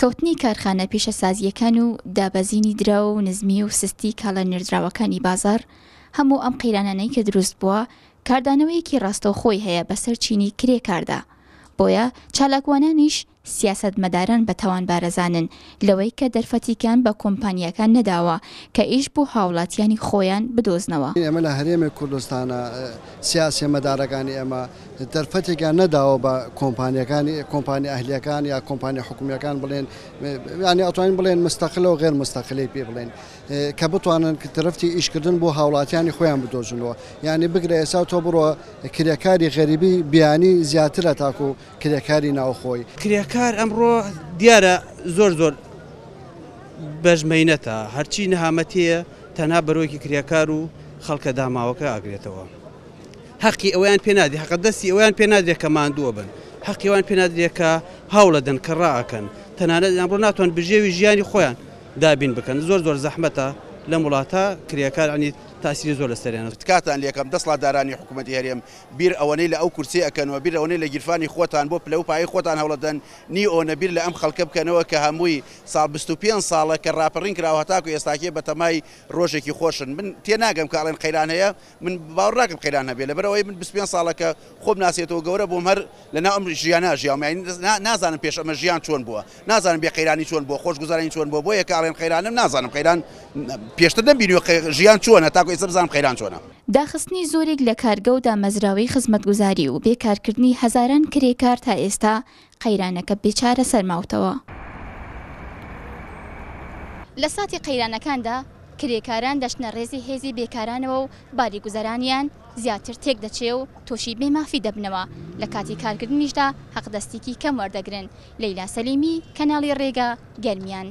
کەوتنی کارخانە پیشەسازیەکان و دابەزینی درا و نزمی و سستی کاڵە نردراوەکانی بازار هەموو ئەم قەیرانانەی کە دروست بووە کاردانەوەیەکی ڕاستەوخۆی هەیە بەسەر چینی کرێکاردا بۆیە چالاکوانانیش سیاستمەداران بە تاوان بارەزانن لەوەی کە دەرفەتیکان بە کۆمپانیەکان نەداوە کە ئیش بوو هاوڵاتیانی خۆیان بدۆزنەوە ئێمە لە هەرێمی کوردستانە سیاسی مەدارەکانی ئێمە دەرفەتێکیان نەداوە بە کۆمپانیەکانی کۆمپانی ئەهلیەکان یا کۆمپانی حکومیەکان بڵێن ینی ئەتوانین بڵێن مستەقلەوە غێر مستەقلی پێ بڵێن کە بتوانن تەرفتی ئیشکردن بۆ هاوڵاتیانی خۆیان بدۆژنەوە ینی بگرە ئێسا تۆ بڕۆ کرێکاری غەریبی بیانی زیاترە تاکو و کرێکاری ناوخۆی کرێکار کار ئەمڕۆ دیارە زۆر زۆر بەژمینەتە هەرچی نەهامەتەیە تەنها بەرۆکی کریاکار و خەڵکە داماوەکە ئاگرێتەوە حەقی ئەویان پێنادی حق دەستی ئەویان پێنادرێک کە مادووە بن حەقیوان پێنادرێکە هاوڵەدەن کە ڕاکەن تەنانەت ئەمڕۆ ناتوان بژێوی ژیانی خۆیان دابین بکەن زۆر زۆر زەحمەتە لە وڵاتە کریاکار عنیت تاسیری زۆر لە سەریانە تکاتان لەکەم دە سڵدارانی حکوومەتی هەرێم بیر ئەوەی لە ئەو کورسی ئەکەنەوە بیر ئەوەی لە گیرفانی خۆتان بۆ پلە و پای خۆتان هەوڵەدەن نی ئۆنەبیر لە ئەم خەڵکە بکەنەوە کە هەمووی ساڵ 25 ساڵە کە راپەڕین کراوە تاکو ئێستاکێ بەتەمای ڕۆژێکی خۆشن من تێناگەم کاڵێن قەیران هەیە من باڕاکم قەیران هەبێ لە بەرەوەی من 25 ساڵەکە خۆم ناسێتەوە گەورە بۆم هەر لە ناوم ژیانە ژیامی نازانم پێش ئەمە ژیان چۆن بووە نازانم بێ قەیرانی چۆن بۆ خۆش گوزارانی چۆن بۆ بۆیە کاڵێن قەیرانم نازانم قەیران پێشتر نبینیوە ژیان چۆنە تاکو ناکۆی سەبزانم قەیران چۆنە داخستنی زۆرێک لە کارگە و دامەزراوی خزمەتگوزاری و بێکارکردنی هەزاران کرێکار تا ئێستا قەیرانەکە بێچارە سەرماوتەوە لە ساتی قەیرانەکاندا کرێکاران دەشنە ڕێزی هێزی بێکارانەوە و باریگوزارانیان زیاتر تێک دەچێ و تۆشی بێمافی دەبنەوە لە کاتی کارکردنیشدا حەقدەستێکی کەم وەردەگرن لەیلا سەلیمی کەناڵی ڕێگا گەرمیان